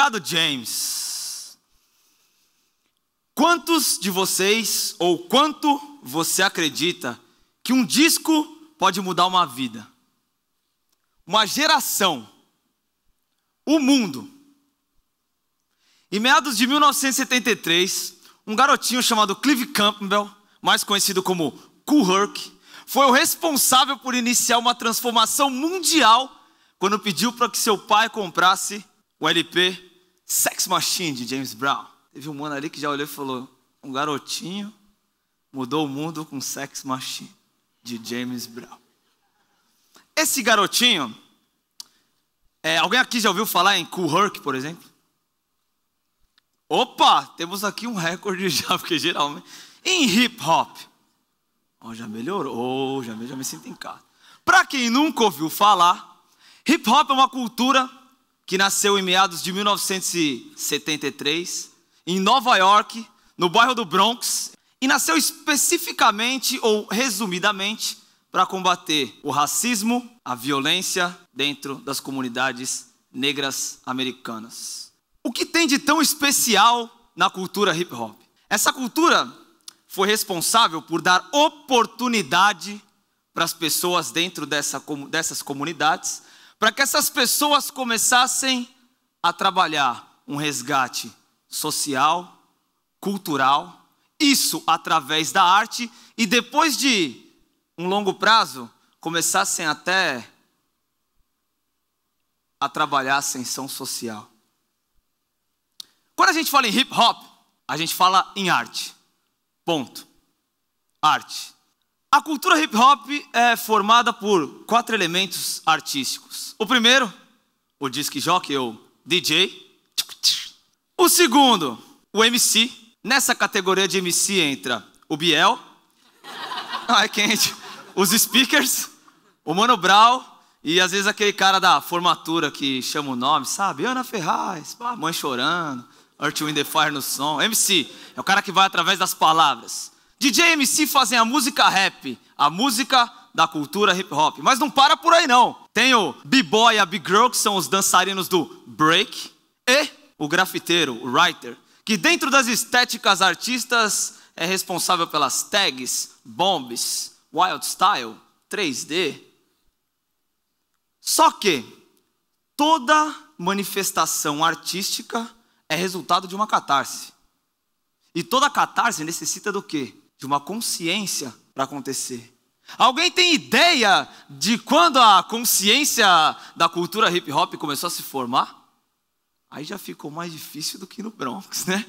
Obrigado, James. Quantos de vocês, ou quanto você acredita que um disco pode mudar uma vida? Uma geração? O mundo? Em meados de 1973, um garotinho chamado Clive Campbell, mais conhecido como Cool Herc, foi o responsável por iniciar uma transformação mundial quando pediu para que seu pai comprasse o LP Sex Machine de James Brown. Teve um mano ali que já olhou e falou: um garotinho mudou o mundo com Sex Machine de James Brown. Esse garotinho, é, alguém aqui já ouviu falar em Cool Herc, por exemplo? Opa, temos aqui um recorde já, porque geralmente em hip hop. Oh, já melhorou, já, já me sinto em casa. Para quem nunca ouviu falar, hip hop é uma cultura que nasceu em meados de 1973 em Nova York, no bairro do Bronx, e nasceu especificamente ou resumidamente para combater o racismo, a violência dentro das comunidades negras americanas. O que tem de tão especial na cultura hip hop? Essa cultura foi responsável por dar oportunidade para as pessoas dentro dessa, dessas comunidades para que essas pessoas começassem a trabalhar um resgate social, cultural, isso através da arte, e depois de um longo prazo, começassem até a trabalhar a ascensão social. Quando a gente fala em hip hop, a gente fala em arte. Ponto. Arte. A cultura hip hop é formada por quatro elementos artísticos. O primeiro, o disc jockey ou DJ. O segundo, o MC. Nessa categoria de MC entra o Biel. Ai, quente. Os speakers, o Mano Brown e às vezes aquele cara da formatura que chama o nome, sabe? Ana Ferraz, mãe chorando, Earth, Wind Fire no som. MC, é o cara que vai através das palavras. DJ MC fazem a música rap, a música da cultura hip hop. Mas não para por aí não. Tem o B-Boy e a B-Girl, que são os dançarinos do break, e o grafiteiro, o writer, que dentro das estéticas artistas é responsável pelas tags, bombs, wild style, 3D. Só que toda manifestação artística é resultado de uma catarse. E toda catarse necessita do quê? de uma consciência para acontecer. Alguém tem ideia de quando a consciência da cultura hip hop começou a se formar? Aí já ficou mais difícil do que no Bronx, né?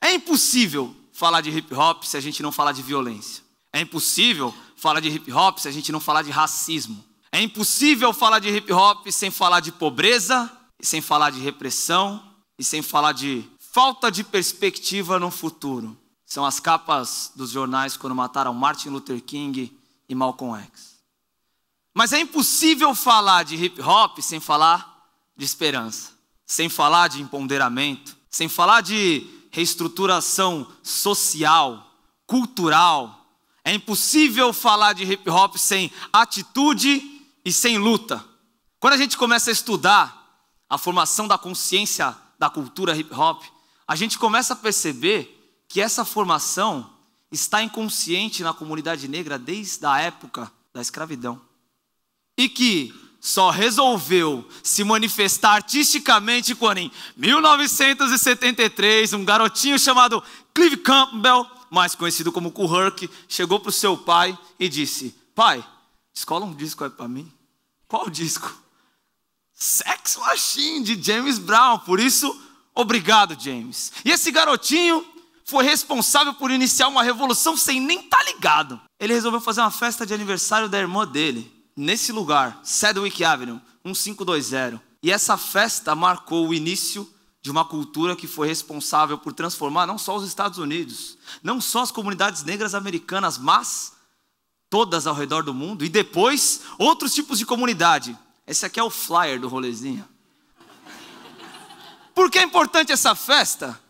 É impossível falar de hip hop se a gente não falar de violência. É impossível falar de hip hop se a gente não falar de racismo. É impossível falar de hip hop sem falar de pobreza, e sem falar de repressão e sem falar de falta de perspectiva no futuro. São as capas dos jornais quando mataram Martin Luther King e Malcolm X. Mas é impossível falar de hip hop sem falar de esperança, sem falar de empoderamento, sem falar de reestruturação social, cultural. É impossível falar de hip hop sem atitude e sem luta. Quando a gente começa a estudar a formação da consciência da cultura hip hop, a gente começa a perceber que essa formação está inconsciente na comunidade negra desde a época da escravidão. E que só resolveu se manifestar artisticamente quando em 1973 um garotinho chamado Clive Campbell, mais conhecido como Kuhurk, chegou para o seu pai e disse: Pai, escola um disco aí para mim. Qual disco? Sex Machine de James Brown. Por isso, obrigado, James. E esse garotinho foi responsável por iniciar uma revolução sem nem estar tá ligado. Ele resolveu fazer uma festa de aniversário da irmã dele, nesse lugar, Sedwick Avenue, 1520. E essa festa marcou o início de uma cultura que foi responsável por transformar não só os Estados Unidos, não só as comunidades negras americanas, mas todas ao redor do mundo e depois outros tipos de comunidade. Esse aqui é o flyer do rolezinho. Por que é importante essa festa?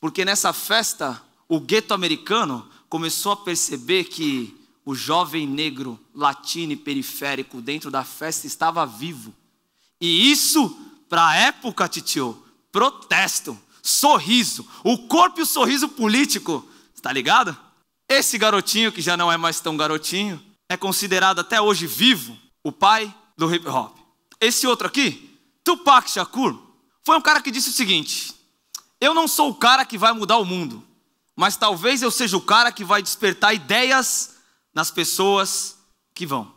Porque nessa festa, o gueto americano começou a perceber que o jovem negro, latino e periférico dentro da festa estava vivo. E isso, para a época, titio, protesto, sorriso, o corpo e o sorriso político, está ligado? Esse garotinho, que já não é mais tão garotinho, é considerado até hoje vivo o pai do hip hop. Esse outro aqui, Tupac Shakur, foi um cara que disse o seguinte: eu não sou o cara que vai mudar o mundo, mas talvez eu seja o cara que vai despertar ideias nas pessoas que vão.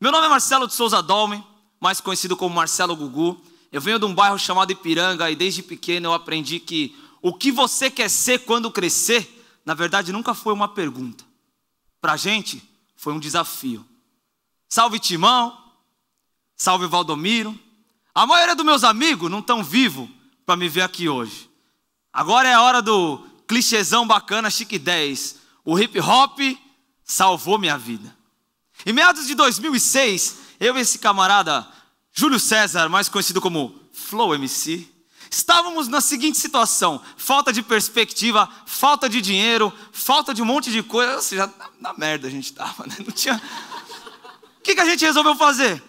Meu nome é Marcelo de Souza Dolme, mais conhecido como Marcelo Gugu. Eu venho de um bairro chamado Ipiranga e desde pequeno eu aprendi que o que você quer ser quando crescer, na verdade nunca foi uma pergunta. Pra gente, foi um desafio. Salve Timão, salve Valdomiro. A maioria dos meus amigos não estão vivos para me ver aqui hoje. Agora é a hora do clichêzão bacana, chique 10. O hip hop salvou minha vida. Em meados de 2006, eu e esse camarada, Júlio César, mais conhecido como Flow MC, estávamos na seguinte situação: falta de perspectiva, falta de dinheiro, falta de um monte de coisa. Ou seja, na, merda a gente estava, né? Não tinha. O que, que a gente resolveu fazer?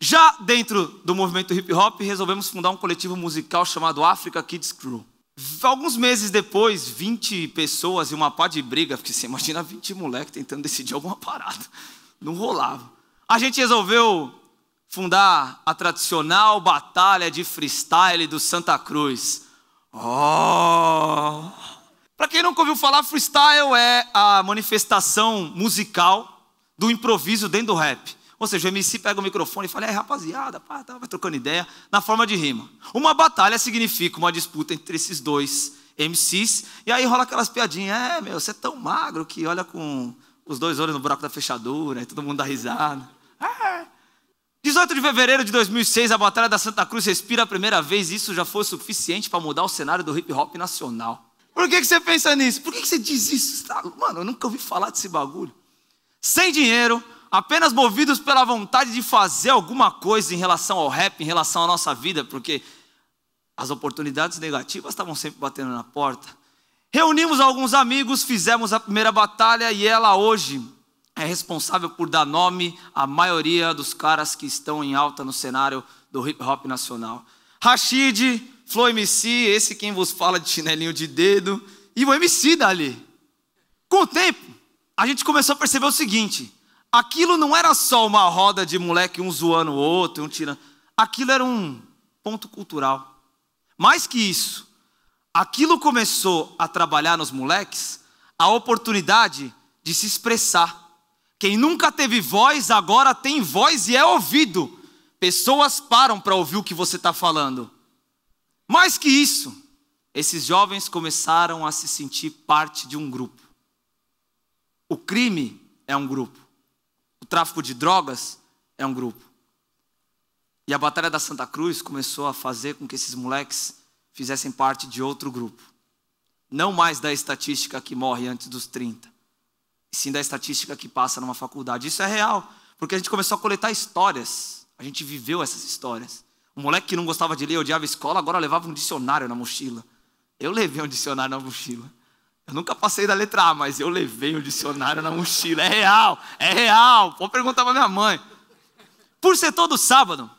Já dentro do movimento hip hop, resolvemos fundar um coletivo musical chamado Africa Kids Crew. Alguns meses depois, 20 pessoas e uma pá de briga, porque você imagina 20 moleques tentando decidir alguma parada. Não rolava. A gente resolveu fundar a tradicional batalha de freestyle do Santa Cruz. Oh! Para quem nunca ouviu falar, freestyle é a manifestação musical do improviso dentro do rap. Ou seja, o MC pega o microfone e fala, é rapaziada, pá, tá, vai trocando ideia, na forma de rima. Uma batalha significa uma disputa entre esses dois MCs, e aí rola aquelas piadinhas, é, meu, você é tão magro que olha com os dois olhos no buraco da fechadura, e todo mundo dá risada. É. 18 de fevereiro de 2006, a Batalha da Santa Cruz respira a primeira vez, e isso já foi suficiente para mudar o cenário do hip hop nacional. Por que, que você pensa nisso? Por que, que você diz isso? Tá, mano, eu nunca ouvi falar desse bagulho. Sem dinheiro, apenas movidos pela vontade de fazer alguma coisa em relação ao rap, em relação à nossa vida, porque as oportunidades negativas estavam sempre batendo na porta. Reunimos alguns amigos, fizemos a primeira batalha e ela hoje é responsável por dar nome à maioria dos caras que estão em alta no cenário do hip hop nacional. Rashid, Flo MC, esse quem vos fala de chinelinho de dedo, e o MC dali. Com o tempo, a gente começou a perceber o seguinte: Aquilo não era só uma roda de moleque um zoando o outro, um tirando. Aquilo era um ponto cultural. Mais que isso, aquilo começou a trabalhar nos moleques a oportunidade de se expressar. Quem nunca teve voz, agora tem voz e é ouvido. Pessoas param para ouvir o que você está falando. Mais que isso, esses jovens começaram a se sentir parte de um grupo. O crime é um grupo. O tráfico de drogas é um grupo. E a Batalha da Santa Cruz começou a fazer com que esses moleques fizessem parte de outro grupo. Não mais da estatística que morre antes dos 30, e sim da estatística que passa numa faculdade. Isso é real, porque a gente começou a coletar histórias. A gente viveu essas histórias. Um moleque que não gostava de ler, odiava a escola, agora levava um dicionário na mochila. Eu levei um dicionário na mochila. Eu nunca passei da letra A, mas eu levei o dicionário na mochila. É real, é real. Vou perguntar para minha mãe. Por ser todo sábado,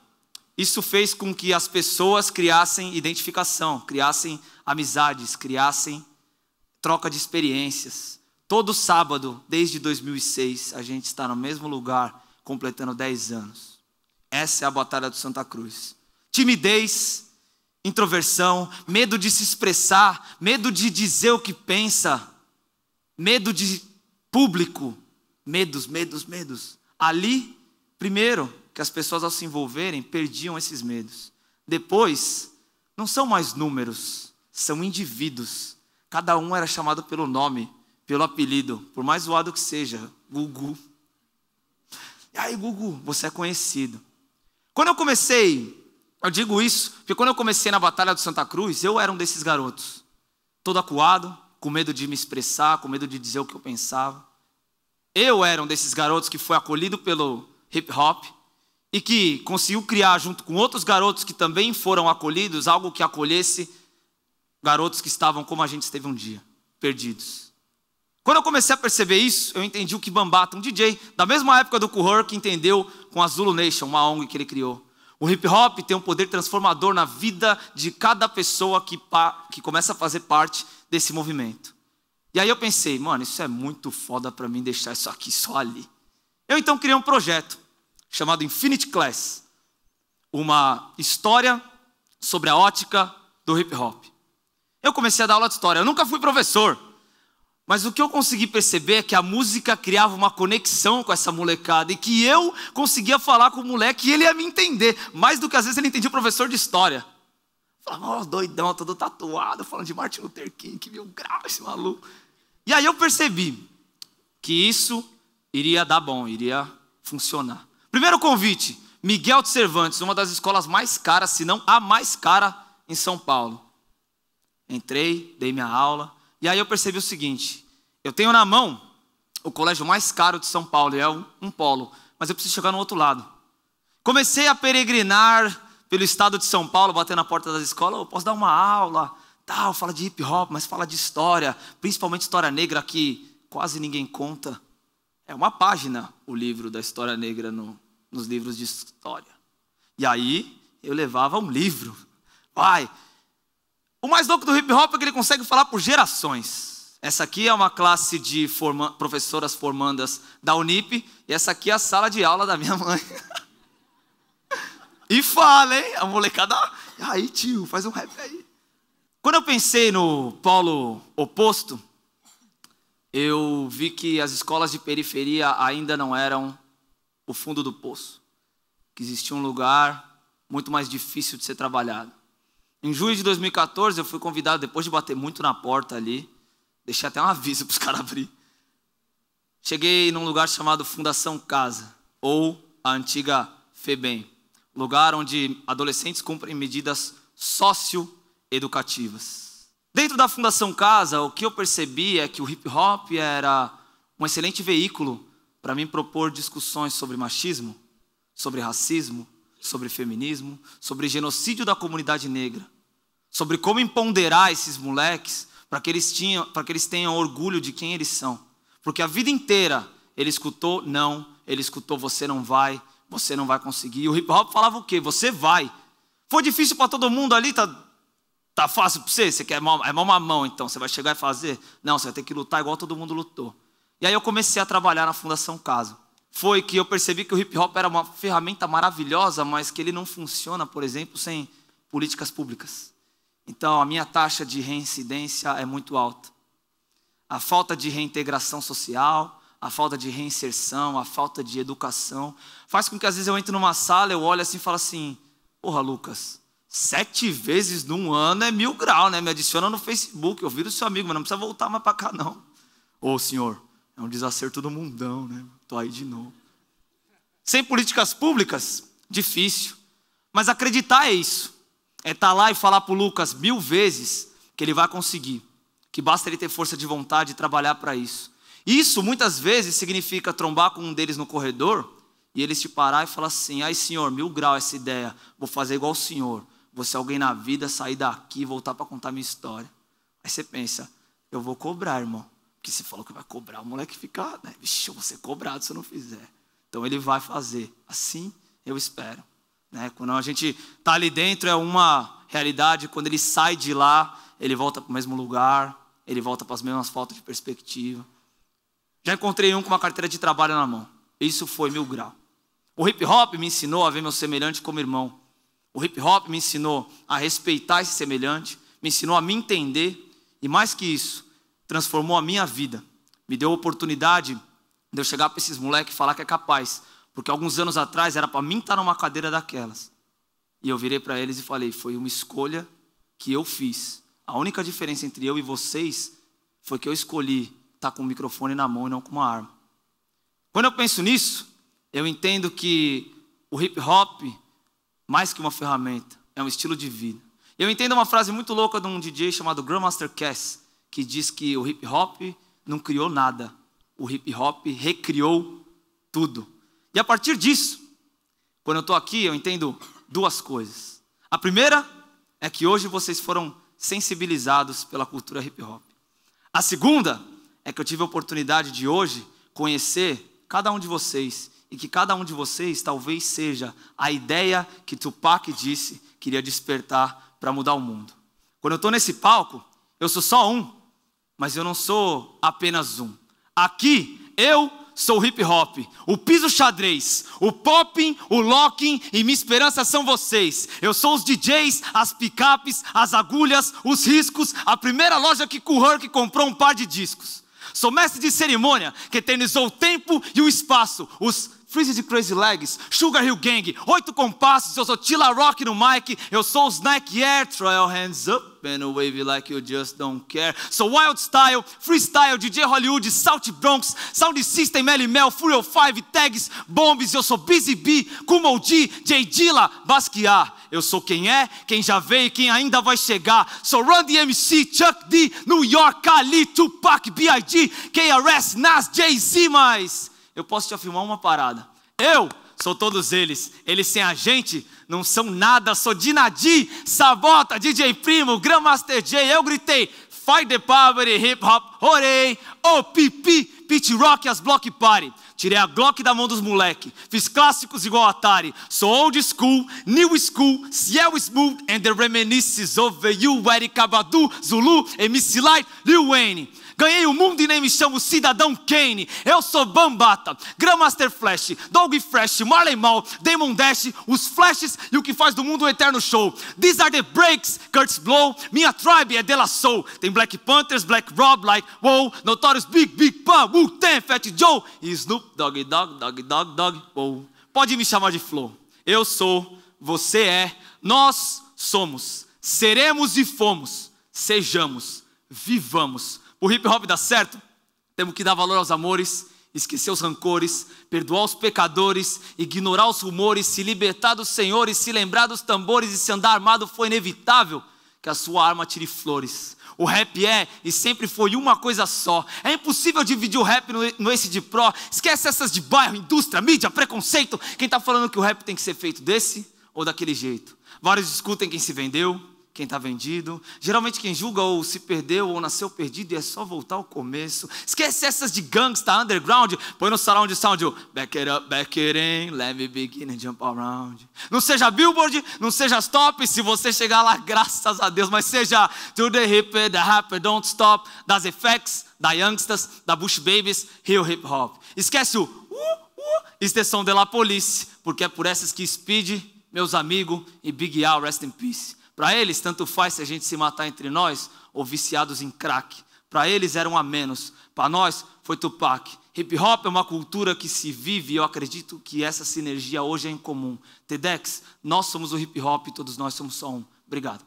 isso fez com que as pessoas criassem identificação, criassem amizades, criassem troca de experiências. Todo sábado, desde 2006, a gente está no mesmo lugar, completando 10 anos. Essa é a Batalha do Santa Cruz. Timidez introversão, medo de se expressar, medo de dizer o que pensa, medo de público, medos, medos, medos. Ali, primeiro, que as pessoas ao se envolverem perdiam esses medos. Depois, não são mais números, são indivíduos. Cada um era chamado pelo nome, pelo apelido, por mais zoado que seja, Gugu. E aí, Gugu, você é conhecido. Quando eu comecei eu digo isso porque quando eu comecei na Batalha do Santa Cruz, eu era um desses garotos, todo acuado, com medo de me expressar, com medo de dizer o que eu pensava. Eu era um desses garotos que foi acolhido pelo hip hop e que conseguiu criar, junto com outros garotos que também foram acolhidos, algo que acolhesse garotos que estavam como a gente esteve um dia, perdidos. Quando eu comecei a perceber isso, eu entendi o que Bambata, um DJ, da mesma época do Kuhur, que entendeu com a Zulu Nation, uma ONG que ele criou. O hip hop tem um poder transformador na vida de cada pessoa que, que começa a fazer parte desse movimento. E aí eu pensei, mano, isso é muito foda para mim deixar isso aqui só ali. Eu então criei um projeto chamado Infinity Class, uma história sobre a ótica do hip hop. Eu comecei a dar aula de história. Eu nunca fui professor. Mas o que eu consegui perceber é que a música criava uma conexão com essa molecada e que eu conseguia falar com o moleque e ele ia me entender, mais do que às vezes ele entendia o professor de história. Eu falava, oh, doidão, todo tatuado, falando de Martin Luther King, que mil graus esse maluco. E aí eu percebi que isso iria dar bom, iria funcionar. Primeiro convite, Miguel de Cervantes, uma das escolas mais caras, se não a mais cara em São Paulo. Entrei, dei minha aula, e aí eu percebi o seguinte: eu tenho na mão o colégio mais caro de São Paulo, é um, polo, mas eu preciso chegar no outro lado. Comecei a peregrinar pelo estado de São Paulo, bater na porta das escolas, eu posso dar uma aula, tal, fala de hip hop, mas fala de história, principalmente história negra que quase ninguém conta. É uma página o livro da história negra no, nos livros de história. E aí eu levava um livro. Vai, o mais louco do hip hop é que ele consegue falar por gerações. Essa aqui é uma classe de forma, professoras formandas da Unip, e essa aqui é a sala de aula da minha mãe. e fala, hein? A molecada. Aí, tio, faz um rap aí. Quando eu pensei no polo oposto, eu vi que as escolas de periferia ainda não eram o fundo do poço. Que existia um lugar muito mais difícil de ser trabalhado em junho de 2014, eu fui convidado, depois de bater muito na porta ali, deixei até um aviso para os caras abrir. Cheguei num lugar chamado Fundação Casa, ou a antiga FEBEM, lugar onde adolescentes cumprem medidas socioeducativas. Dentro da Fundação Casa, o que eu percebi é que o hip hop era um excelente veículo para mim propor discussões sobre machismo, sobre racismo, sobre feminismo, sobre genocídio da comunidade negra, sobre como empoderar esses moleques para que eles tinham, para que eles tenham orgulho de quem eles são. Porque a vida inteira ele escutou não, ele escutou você não vai, você não vai conseguir. E o hip hop falava o quê? Você vai. Foi difícil para todo mundo ali, tá tá fácil para você? Você quer é mal mamão então, você vai chegar e fazer? Não, você vai ter que lutar igual todo mundo lutou. E aí eu comecei a trabalhar na Fundação Casa foi que eu percebi que o hip hop era uma ferramenta maravilhosa, mas que ele não funciona, por exemplo, sem políticas públicas. Então, a minha taxa de reincidência é muito alta. A falta de reintegração social, a falta de reinserção, a falta de educação, faz com que às vezes eu entre numa sala, eu olho assim e falo assim: Porra, Lucas, sete vezes num ano é mil grau, né? Me adiciona no Facebook, eu viro seu amigo, mas não precisa voltar mais para cá, não. Ô, senhor, é um desacerto do mundão, né? Estou aí de novo. Sem políticas públicas, difícil. Mas acreditar é isso. É estar tá lá e falar para o Lucas mil vezes que ele vai conseguir. Que basta ele ter força de vontade e trabalhar para isso. Isso muitas vezes significa trombar com um deles no corredor e eles te parar e falar assim: ai senhor, mil grau essa ideia, vou fazer igual o senhor, vou ser alguém na vida, sair daqui, voltar para contar minha história. Aí você pensa: eu vou cobrar, irmão. Porque você falou que vai cobrar, o moleque fica, né? Vixe, eu vou ser cobrado se eu não fizer. Então ele vai fazer. Assim eu espero. Né? Quando a gente está ali dentro é uma realidade, quando ele sai de lá, ele volta para o mesmo lugar, ele volta para as mesmas faltas de perspectiva. Já encontrei um com uma carteira de trabalho na mão. Isso foi mil grau. O hip hop me ensinou a ver meu semelhante como irmão. O hip hop me ensinou a respeitar esse semelhante, me ensinou a me entender e mais que isso, transformou a minha vida. Me deu a oportunidade de eu chegar para esses moleques e falar que é capaz. Porque alguns anos atrás era para mim estar tá numa cadeira daquelas. E eu virei para eles e falei: foi uma escolha que eu fiz. A única diferença entre eu e vocês foi que eu escolhi estar tá com o microfone na mão e não com uma arma. Quando eu penso nisso, eu entendo que o hip hop, mais que uma ferramenta, é um estilo de vida. Eu entendo uma frase muito louca de um DJ chamado Grandmaster Cass, que diz que o hip hop não criou nada, o hip hop recriou tudo. E a partir disso, quando eu estou aqui, eu entendo duas coisas. A primeira é que hoje vocês foram sensibilizados pela cultura hip hop. A segunda é que eu tive a oportunidade de hoje conhecer cada um de vocês e que cada um de vocês talvez seja a ideia que Tupac disse queria despertar para mudar o mundo. Quando eu estou nesse palco, eu sou só um, mas eu não sou apenas um. Aqui eu sou hip hop, o piso xadrez, o popping, o locking e minha esperança são vocês. Eu sou os DJs, as picapes, as agulhas, os riscos, a primeira loja que correu que comprou um par de discos. Sou mestre de cerimônia que eternizou o tempo e o espaço, os Freeze de Crazy Legs, Sugar Hill Gang, Oito Compassos, eu sou Tila Rock no mic, eu sou Snake Nike Air, Trial Hands Up and Wave Like You Just Don't Care, sou Wild Style, Freestyle, DJ Hollywood, South Bronx, Sound System, Melly Mel, Furio 5, Tags, Bombs, eu sou Busy B, Kumo D, J Dilla, Basquiat, eu sou quem é, quem já veio e quem ainda vai chegar, sou Run DMC, Chuck D, New York, Ali, Tupac, B.I.G., KRS, Nas, Jay-Z, mais eu posso te afirmar uma parada. Eu sou todos eles. Eles sem a gente não são nada. Sou Dinadi, Sabota, DJ Primo, Grandmaster J. Eu gritei, Fight the Poverty, Hip Hop, Orei, OPP, oh, Pit Rock, as Block Party. Tirei a Glock da mão dos moleque. Fiz clássicos igual Atari. Sou old school, new school, Ciel Smooth, and the reminiscences of you, Eric Abadu, Zulu, MC Light, Lil Wayne. Ganhei o mundo e nem me chamo Cidadão Kane. Eu sou Bambata, Grandmaster Flash, Dog Fresh, Marley Mal, Demon Dash, os Flashes e o que faz do mundo um eterno show. These are the breaks, Kurtz Blow. Minha tribe é Dela Soul. Tem Black Panthers, Black Rob, Like Wow, Notorious Big Big Pan, Wu-Tang, Fat Joe e Snoop Dog Dog, Dog Dog Dog Wow. Pode me chamar de Flow. Eu sou, você é, nós somos, seremos e fomos, sejamos, vivamos o hip hop dá certo? Temos que dar valor aos amores, esquecer os rancores, perdoar os pecadores, ignorar os rumores, se libertar dos senhores, se lembrar dos tambores e se andar armado foi inevitável que a sua arma tire flores. O rap é e sempre foi uma coisa só. É impossível dividir o rap no, no esse de Pro. Esquece essas de bairro, indústria, mídia, preconceito. Quem está falando que o rap tem que ser feito desse ou daquele jeito? Vários discutem quem se vendeu, quem está vendido. Geralmente quem julga ou se perdeu ou nasceu perdido e é só voltar ao começo. Esquece essas de gangsta, underground. Põe no salão de sound, back it up, back it in, let me begin and jump around. Não seja Billboard, não seja top, se você chegar lá, graças a Deus, mas seja to the hip, the rapper, don't stop, das effects, da youngsters, da Bush Babies, real Hip Hop. Esquece o uh, uh, extensão de la police, porque é por essas que Speed, meus amigos, e Big Al, rest in peace para eles, tanto faz se a gente se matar entre nós ou viciados em crack. Para eles era um a menos. Para nós foi Tupac. Hip hop é uma cultura que se vive e eu acredito que essa sinergia hoje é incomum. TEDx, nós somos o hip hop e todos nós somos só um. Obrigado.